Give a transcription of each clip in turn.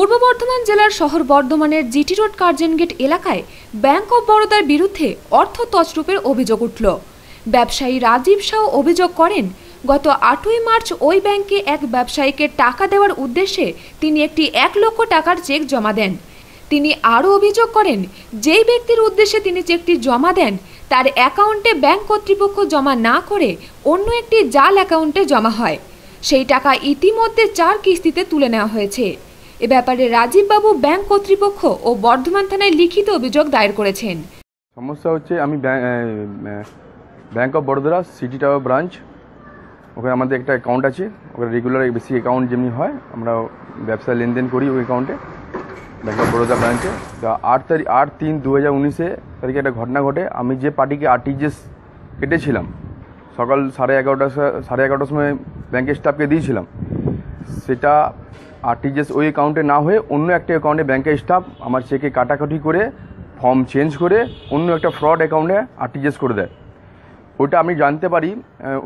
পূর্ব বর্ধমান জেলার শহর বর্ধমানের জিটি রোড কার্জন গেট এলাকায় ব্যাংক অব বরোদার বিরুদ্ধে অর্থ তছরূপের অভিযোগ উঠল ব্যবসায়ী রাজীব শাহ অভিযোগ করেন গত আটই মার্চ ওই ব্যাংকে এক ব্যবসায়ীকে টাকা দেওয়ার উদ্দেশ্যে তিনি একটি এক লক্ষ টাকার চেক জমা দেন তিনি আরও অভিযোগ করেন যেই ব্যক্তির উদ্দেশ্যে তিনি চেকটি জমা দেন তার অ্যাকাউন্টে ব্যাংক কর্তৃপক্ষ জমা না করে অন্য একটি জাল অ্যাকাউন্টে জমা হয় সেই টাকা ইতিমধ্যে চার কিস্তিতে তুলে নেওয়া হয়েছে এ ব্যাপারে রাজীববাবু ব্যাংক কর্তৃপক্ষ ও বর্ধমান থানায় লিখিত অভিযোগ দায়ের করেছেন সমস্যা হচ্ছে আমি bank of Baroda city tower branch ওখানে আমাদের একটা অ্যাকাউন্ট আছে ওখানে রেগুলার বেশি অ্যাকাউন্ট যেমনি হয় আমরা ব্যবসা লেনদেন করি ওই অ্যাকাউন্টে ব্যাঙ্ক অফ বরোদা ব্রাঞ্চে তা আট তারিখ আট তিন দু হাজার উনিশে তারিখে একটা ঘটনা ঘটে আমি যে পার্টিকে আরটিজিএস কেটেছিলাম সকাল সাড়ে এগারোটা সাড়ে এগারোটার সময় ব্যাংকের স্টাফকে দিয়েছিলাম সেটা আরটিজিএস ওই অ্যাকাউন্টে না হয়ে অন্য একটা অ্যাকাউন্টে ব্যাঙ্কের স্টাফ আমার চেকে কাটাকাটি করে ফর্ম চেঞ্জ করে অন্য একটা ফ্রড অ্যাকাউন্টে আরটিজিএস করে দেয় ওটা আমি জানতে পারি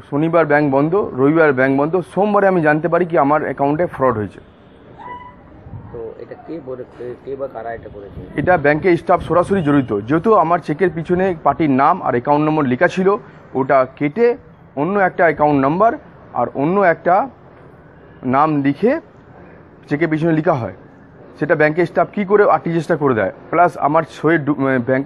শনিবার ব্যাংক বন্ধ রবিবার ব্যাংক বন্ধ সোমবারে আমি জানতে পারি কি আমার অ্যাকাউন্টে ফ্রড হয়েছে এটা ব্যাঙ্কের স্টাফ সরাসরি জড়িত যেহেতু আমার চেকের পিছনে পার্টির নাম আর অ্যাকাউন্ট নম্বর লেখা ছিল ওটা কেটে অন্য একটা অ্যাকাউন্ট নাম্বার আর অন্য একটা নাম লিখে চেকে পিছনে লেখা হয় সেটা ব্যাংকের স্টাফ কী করে আর্টিজিএসটা করে দেয় প্লাস আমার সই ব্যাংক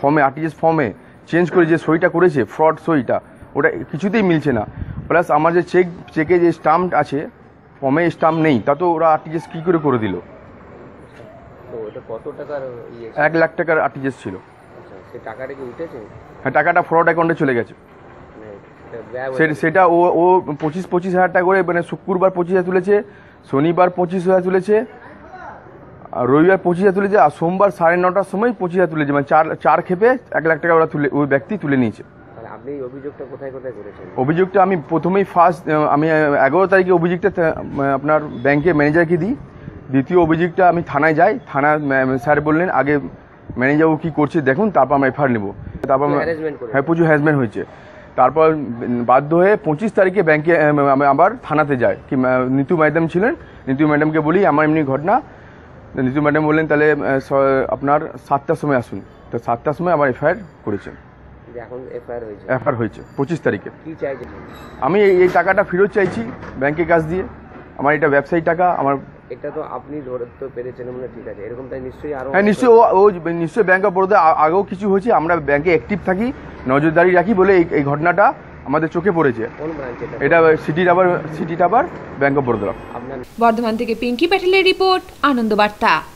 ফর্মে আর্টিজিএস ফর্মে চেঞ্জ করে যে সইটা করেছে ফ্রড সইটা ওটা কিছুতেই মিলছে না প্লাস আমার যে চেক চেকে যে স্টাম্প আছে ফর্মে স্টাম্প নেই তা তো ওরা আর্টিজিএস কী করে করে দিল ইয়ে এক লাখ টাকার আর্টিজিএস ছিল আচ্ছা, হ্যাঁ টাকাটা ফ্রড অ্যাকাউন্টে চলে গেছে সেটা ও ও পঁচিশ পঁচিশ হাজার টাকা করে মানে শুক্রবার পঁচিশ হাজার তুলেছে শনিবার পঁচিশ হাজার তুলেছে আর রবিবার পঁচিশ হাজার তুলেছে আর সোমবার সাড়ে নটার সময় পঁচিশ হাজার তুলেছে মানে চার চার খেপে এক লাখ টাকা ওরা তুলে ওই ব্যক্তি তুলে নিয়েছে অভিযোগটা আমি প্রথমেই ফার্স্ট আমি এগারো তারিখে অভিযোগটা আপনার ব্যাংকে ম্যানেজারকে দিই দ্বিতীয় অভিযোগটা আমি থানায় যাই থানা স্যার বললেন আগে ম্যানেজারবাবু কী করছে দেখুন তারপর আমি এফআইআর নেবো তারপর হ্যাঁ প্রচুর হ্যারাসমেন্ট হয়েছে তারপর বাধ্য হয়ে পঁচিশ তারিখে ব্যাংকে আবার থানাতে যায় কি নিতু ম্যাডাম ছিলেন নিতু ম্যাডামকে বলি আমার এমনি ঘটনা নিতু ম্যাডাম বললেন তাহলে আপনার সাতটার সময় আসুন তো সাতটার সময় আমার এফআইআর করেছেন এফআইআর হয়েছে পঁচিশ তারিখে আমি এই টাকাটা ফেরত চাইছি ব্যাংকের কাছ দিয়ে আমার এটা ব্যবসায়ী টাকা আমার এটা তো আপনি ধরতে পেরেছেন মানে ঠিক আছে এরকম তাই নিশ্চয়ই আরো হ্যাঁ নিশ্চয়ই ও নিশ্চয়ই ব্যাংক অফ বরোদা আগেও কিছু হয়েছে আমরা ব্যাংকে অ্যাক্টিভ থাকি নজরদারি রাখি বলে এই ঘটনাটা আমাদের চোখে পড়েছে এটা সিটি টাবার সিটি টাবার ব্যাংক অফ বরোদা বর্ধমান থেকে পিঙ্কি প্যাটেলের রিপোর্ট আনন্দবার্তা